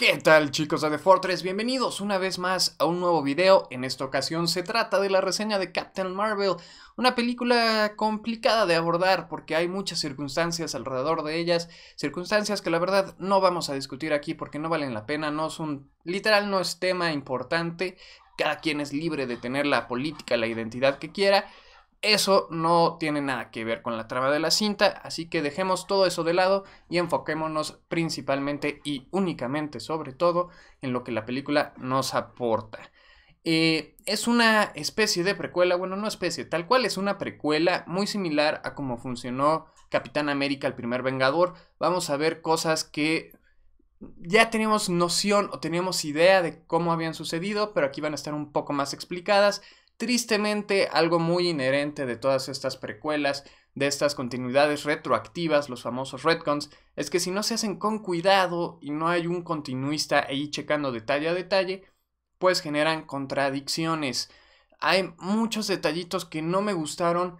¿Qué tal chicos de The Fortress? Bienvenidos una vez más a un nuevo video. En esta ocasión se trata de la reseña de Captain Marvel, una película complicada de abordar porque hay muchas circunstancias alrededor de ellas, circunstancias que la verdad no vamos a discutir aquí porque no valen la pena, no es un literal no es tema importante, cada quien es libre de tener la política, la identidad que quiera. Eso no tiene nada que ver con la traba de la cinta, así que dejemos todo eso de lado y enfoquémonos principalmente y únicamente sobre todo en lo que la película nos aporta. Eh, es una especie de precuela, bueno, no especie, tal cual es una precuela muy similar a cómo funcionó Capitán América, el primer Vengador. Vamos a ver cosas que ya tenemos noción o tenemos idea de cómo habían sucedido, pero aquí van a estar un poco más explicadas. Tristemente, algo muy inherente de todas estas precuelas, de estas continuidades retroactivas, los famosos retcons, es que si no se hacen con cuidado y no hay un continuista ahí checando detalle a detalle, pues generan contradicciones. Hay muchos detallitos que no me gustaron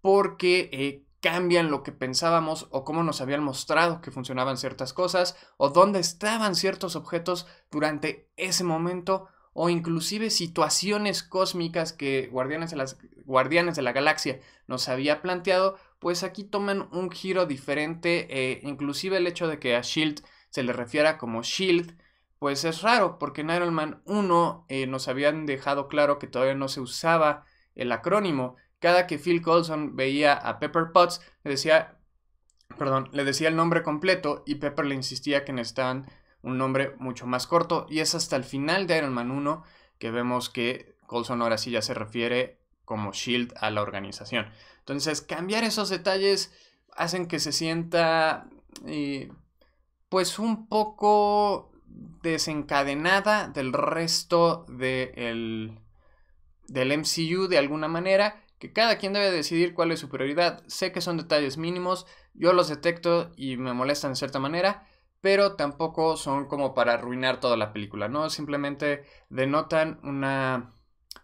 porque eh, cambian lo que pensábamos o cómo nos habían mostrado que funcionaban ciertas cosas o dónde estaban ciertos objetos durante ese momento o inclusive situaciones cósmicas que Guardianes de, las, Guardianes de la Galaxia nos había planteado, pues aquí toman un giro diferente, eh, inclusive el hecho de que a Shield se le refiera como Shield, pues es raro, porque en Iron Man 1 eh, nos habían dejado claro que todavía no se usaba el acrónimo. Cada que Phil Coulson veía a Pepper Potts, le decía, perdón, le decía el nombre completo y Pepper le insistía que necesitaban un nombre mucho más corto y es hasta el final de Iron Man 1 que vemos que Colson ahora sí ya se refiere como Shield a la organización. Entonces cambiar esos detalles hacen que se sienta eh, pues un poco desencadenada del resto de del MCU de alguna manera, que cada quien debe decidir cuál es su prioridad. Sé que son detalles mínimos, yo los detecto y me molestan de cierta manera, pero tampoco son como para arruinar toda la película, ¿no? Simplemente denotan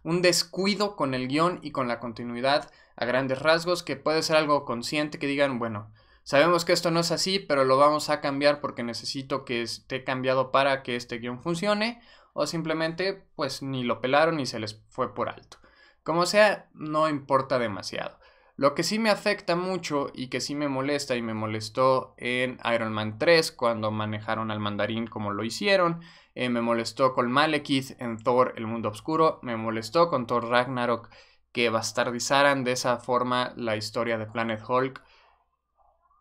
un descuido con el guión y con la continuidad a grandes rasgos, que puede ser algo consciente, que digan, bueno, sabemos que esto no es así, pero lo vamos a cambiar porque necesito que esté cambiado para que este guión funcione, o simplemente pues ni lo pelaron y se les fue por alto. Como sea, no importa demasiado. Lo que sí me afecta mucho y que sí me molesta y me molestó en Iron Man 3 cuando manejaron al mandarín como lo hicieron, eh, me molestó con Malekith en Thor El Mundo Oscuro, me molestó con Thor Ragnarok que bastardizaran de esa forma la historia de Planet Hulk.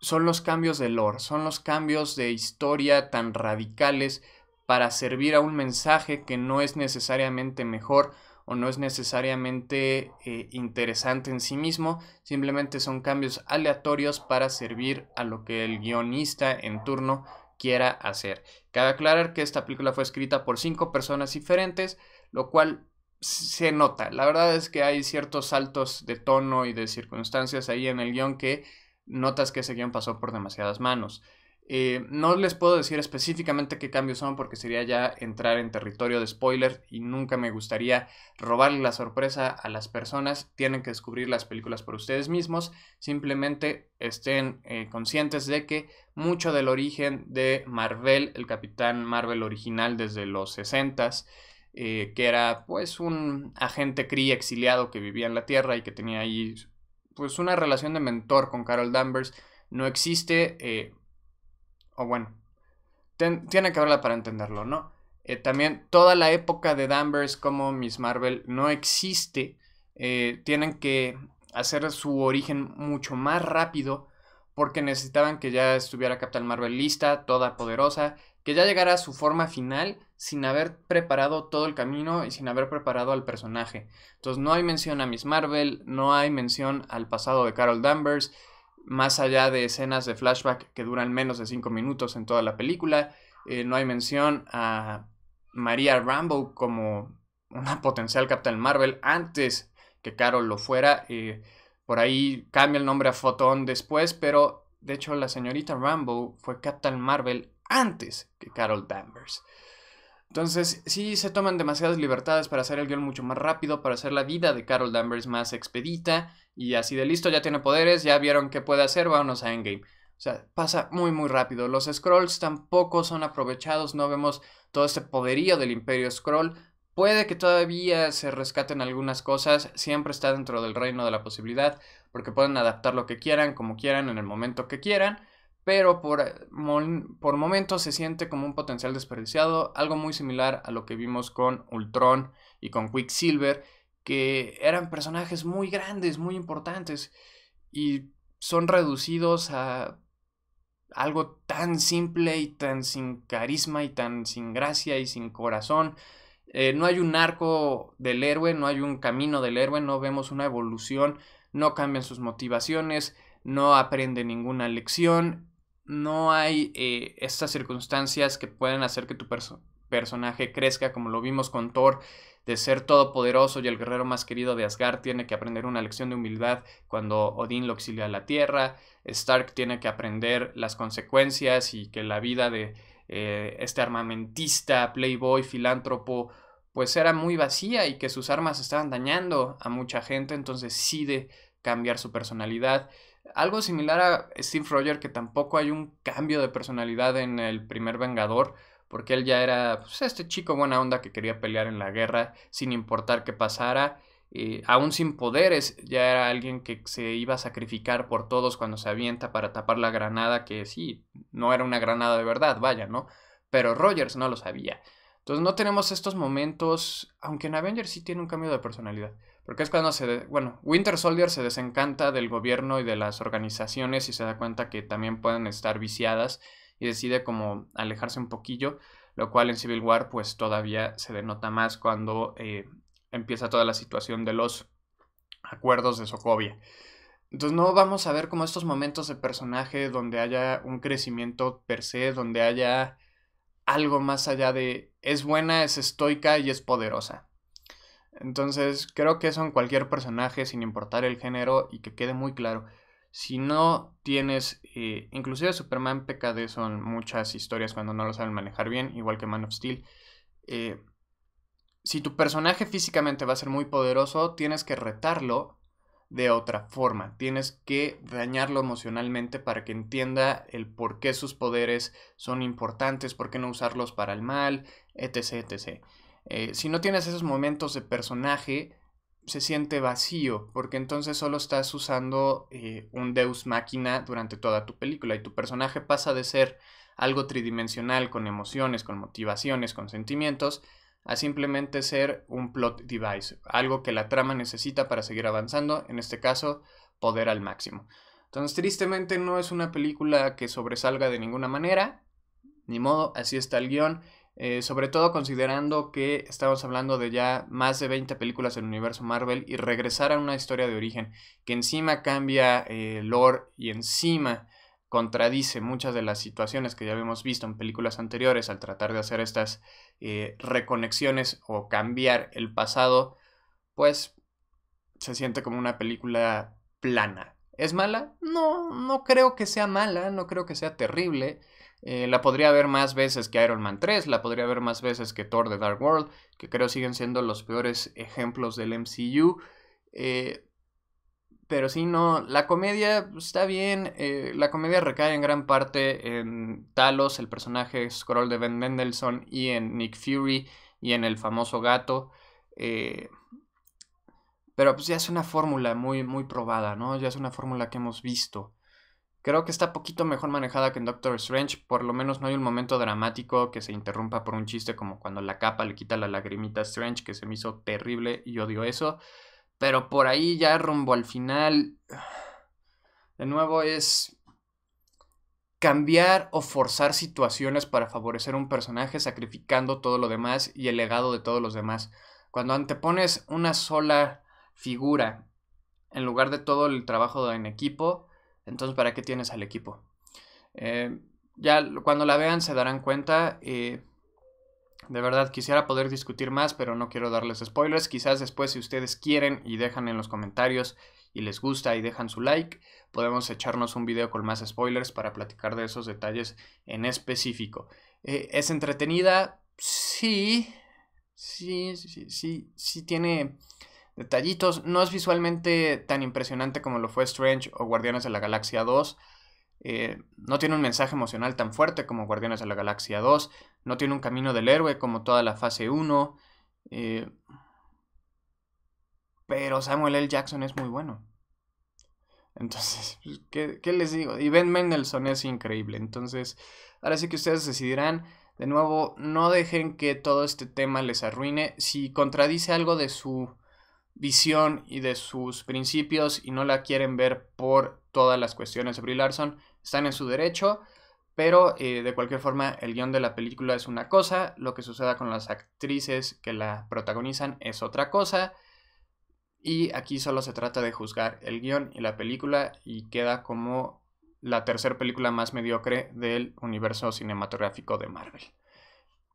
Son los cambios de lore, son los cambios de historia tan radicales para servir a un mensaje que no es necesariamente mejor o no es necesariamente eh, interesante en sí mismo, simplemente son cambios aleatorios para servir a lo que el guionista en turno quiera hacer. Cabe aclarar que esta película fue escrita por cinco personas diferentes, lo cual se nota. La verdad es que hay ciertos saltos de tono y de circunstancias ahí en el guión que notas que ese guión pasó por demasiadas manos. Eh, no les puedo decir específicamente qué cambios son porque sería ya entrar en territorio de spoiler y nunca me gustaría robarle la sorpresa a las personas. Tienen que descubrir las películas por ustedes mismos. Simplemente estén eh, conscientes de que mucho del origen de Marvel, el Capitán Marvel original desde los 60s, eh, que era pues un agente Kree exiliado que vivía en la Tierra y que tenía ahí pues una relación de mentor con Carol Danvers, no existe o bueno, tiene que haberla para entenderlo, ¿no? Eh, también toda la época de Danvers como Miss Marvel no existe. Eh, tienen que hacer su origen mucho más rápido porque necesitaban que ya estuviera Captain Marvel lista, toda poderosa, que ya llegara a su forma final sin haber preparado todo el camino y sin haber preparado al personaje. Entonces no hay mención a Miss Marvel, no hay mención al pasado de Carol Danvers, más allá de escenas de flashback que duran menos de 5 minutos en toda la película. Eh, no hay mención a María Rambo como una potencial Captain Marvel antes que Carol lo fuera. Eh, por ahí cambia el nombre a Fotón después, pero de hecho la señorita Rambo fue Captain Marvel antes que Carol Danvers. Entonces, sí se toman demasiadas libertades para hacer el guión mucho más rápido, para hacer la vida de Carol Danvers más expedita, y así de listo, ya tiene poderes, ya vieron qué puede hacer, vámonos a Endgame. O sea, pasa muy muy rápido. Los scrolls tampoco son aprovechados, no vemos todo este poderío del imperio scroll. Puede que todavía se rescaten algunas cosas, siempre está dentro del reino de la posibilidad, porque pueden adaptar lo que quieran, como quieran, en el momento que quieran pero por, por momentos se siente como un potencial desperdiciado, algo muy similar a lo que vimos con Ultron y con Quicksilver, que eran personajes muy grandes, muy importantes, y son reducidos a algo tan simple y tan sin carisma y tan sin gracia y sin corazón. Eh, no hay un arco del héroe, no hay un camino del héroe, no vemos una evolución, no cambian sus motivaciones, no aprende ninguna lección no hay eh, estas circunstancias que pueden hacer que tu personaje crezca, como lo vimos con Thor, de ser todopoderoso y el guerrero más querido de Asgard tiene que aprender una lección de humildad cuando Odín lo exilia a la Tierra, Stark tiene que aprender las consecuencias y que la vida de eh, este armamentista, playboy, filántropo, pues era muy vacía y que sus armas estaban dañando a mucha gente, entonces decide cambiar su personalidad algo similar a Steve Rogers, que tampoco hay un cambio de personalidad en el primer Vengador, porque él ya era pues, este chico buena onda que quería pelear en la guerra sin importar qué pasara. y eh, aún sin poderes, ya era alguien que se iba a sacrificar por todos cuando se avienta para tapar la granada, que sí, no era una granada de verdad, vaya, ¿no? Pero Rogers no lo sabía. Entonces no tenemos estos momentos, aunque en Avengers sí tiene un cambio de personalidad, porque es cuando se... bueno, Winter Soldier se desencanta del gobierno y de las organizaciones y se da cuenta que también pueden estar viciadas y decide como alejarse un poquillo, lo cual en Civil War pues todavía se denota más cuando eh, empieza toda la situación de los acuerdos de Sokovia. Entonces no vamos a ver como estos momentos de personaje donde haya un crecimiento per se, donde haya algo más allá de es buena, es estoica y es poderosa. Entonces, creo que eso en cualquier personaje, sin importar el género, y que quede muy claro. Si no tienes, eh, inclusive Superman peca de muchas historias cuando no lo saben manejar bien, igual que Man of Steel. Eh, si tu personaje físicamente va a ser muy poderoso, tienes que retarlo de otra forma. Tienes que dañarlo emocionalmente para que entienda el por qué sus poderes son importantes, por qué no usarlos para el mal, etc. etc. Eh, si no tienes esos momentos de personaje, se siente vacío, porque entonces solo estás usando eh, un Deus máquina durante toda tu película y tu personaje pasa de ser algo tridimensional con emociones, con motivaciones, con sentimientos, a simplemente ser un plot device, algo que la trama necesita para seguir avanzando, en este caso, poder al máximo. Entonces, tristemente no es una película que sobresalga de ninguna manera, ni modo, así está el guión eh, sobre todo considerando que estamos hablando de ya más de 20 películas del universo Marvel y regresar a una historia de origen que encima cambia eh, el lore y encima contradice muchas de las situaciones que ya habíamos visto en películas anteriores al tratar de hacer estas eh, reconexiones o cambiar el pasado, pues se siente como una película plana, ¿Es mala? No, no creo que sea mala, no creo que sea terrible. Eh, la podría ver más veces que Iron Man 3, la podría ver más veces que Thor de Dark World, que creo siguen siendo los peores ejemplos del MCU. Eh, pero sí, no, la comedia está bien, eh, la comedia recae en gran parte en Talos, el personaje Scroll de Ben Mendelssohn, y en Nick Fury, y en el famoso gato. Pero pues ya es una fórmula muy, muy probada, ¿no? Ya es una fórmula que hemos visto. Creo que está poquito mejor manejada que en Doctor Strange, por lo menos no hay un momento dramático que se interrumpa por un chiste como cuando la capa le quita la lagrimita a Strange, que se me hizo terrible y odio eso. Pero por ahí ya rumbo al final, de nuevo es cambiar o forzar situaciones para favorecer un personaje sacrificando todo lo demás y el legado de todos los demás. Cuando antepones una sola figura en lugar de todo el trabajo en equipo, entonces ¿para qué tienes al equipo? Eh, ya cuando la vean se darán cuenta. Eh, de verdad quisiera poder discutir más, pero no quiero darles spoilers. Quizás después si ustedes quieren y dejan en los comentarios y les gusta y dejan su like, podemos echarnos un video con más spoilers para platicar de esos detalles en específico. Eh, ¿Es entretenida? Sí. Sí, sí, sí, sí tiene detallitos. No es visualmente tan impresionante como lo fue Strange o Guardianes de la Galaxia 2. Eh, no tiene un mensaje emocional tan fuerte como Guardianes de la Galaxia 2. No tiene un camino del héroe como toda la fase 1. Eh, pero Samuel L. Jackson es muy bueno. Entonces, pues, ¿qué, ¿qué, les digo? Y Ben Mendelssohn es increíble. Entonces, ahora sí que ustedes decidirán. De nuevo, no dejen que todo este tema les arruine. Si contradice algo de su visión y de sus principios y no la quieren ver por todas las cuestiones de Brie Larson, están en su derecho, pero eh, de cualquier forma el guión de la película es una cosa, lo que suceda con las actrices que la protagonizan es otra cosa, y aquí solo se trata de juzgar el guión y la película y queda como la tercera película más mediocre del universo cinematográfico de Marvel.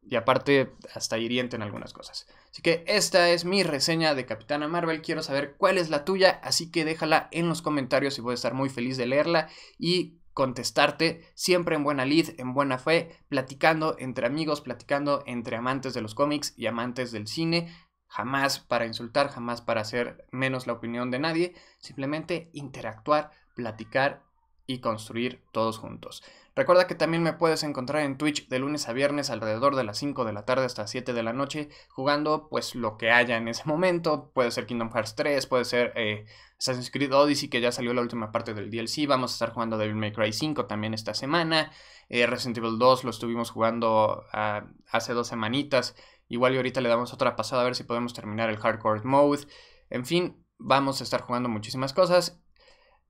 Y aparte, hasta hiriente en algunas cosas. Así que esta es mi reseña de Capitana Marvel. Quiero saber cuál es la tuya, así que déjala en los comentarios y voy a estar muy feliz de leerla y contestarte siempre en buena lid, en buena fe, platicando entre amigos, platicando entre amantes de los cómics y amantes del cine. Jamás para insultar, jamás para hacer menos la opinión de nadie. Simplemente interactuar, platicar y construir todos juntos. Recuerda que también me puedes encontrar en Twitch de lunes a viernes alrededor de las 5 de la tarde hasta 7 de la noche jugando pues lo que haya en ese momento. Puede ser Kingdom Hearts 3, puede ser eh, Assassin's Creed Odyssey que ya salió la última parte del DLC. Vamos a estar jugando Devil May Cry 5 también esta semana. Eh, Resident Evil 2 lo estuvimos jugando ah, hace dos semanitas. Igual y ahorita le damos otra pasada a ver si podemos terminar el Hardcore Mode. En fin, vamos a estar jugando muchísimas cosas.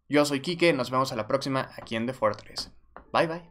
Yo soy Kike, nos vemos a la próxima aquí en The Fortress. Bay bay.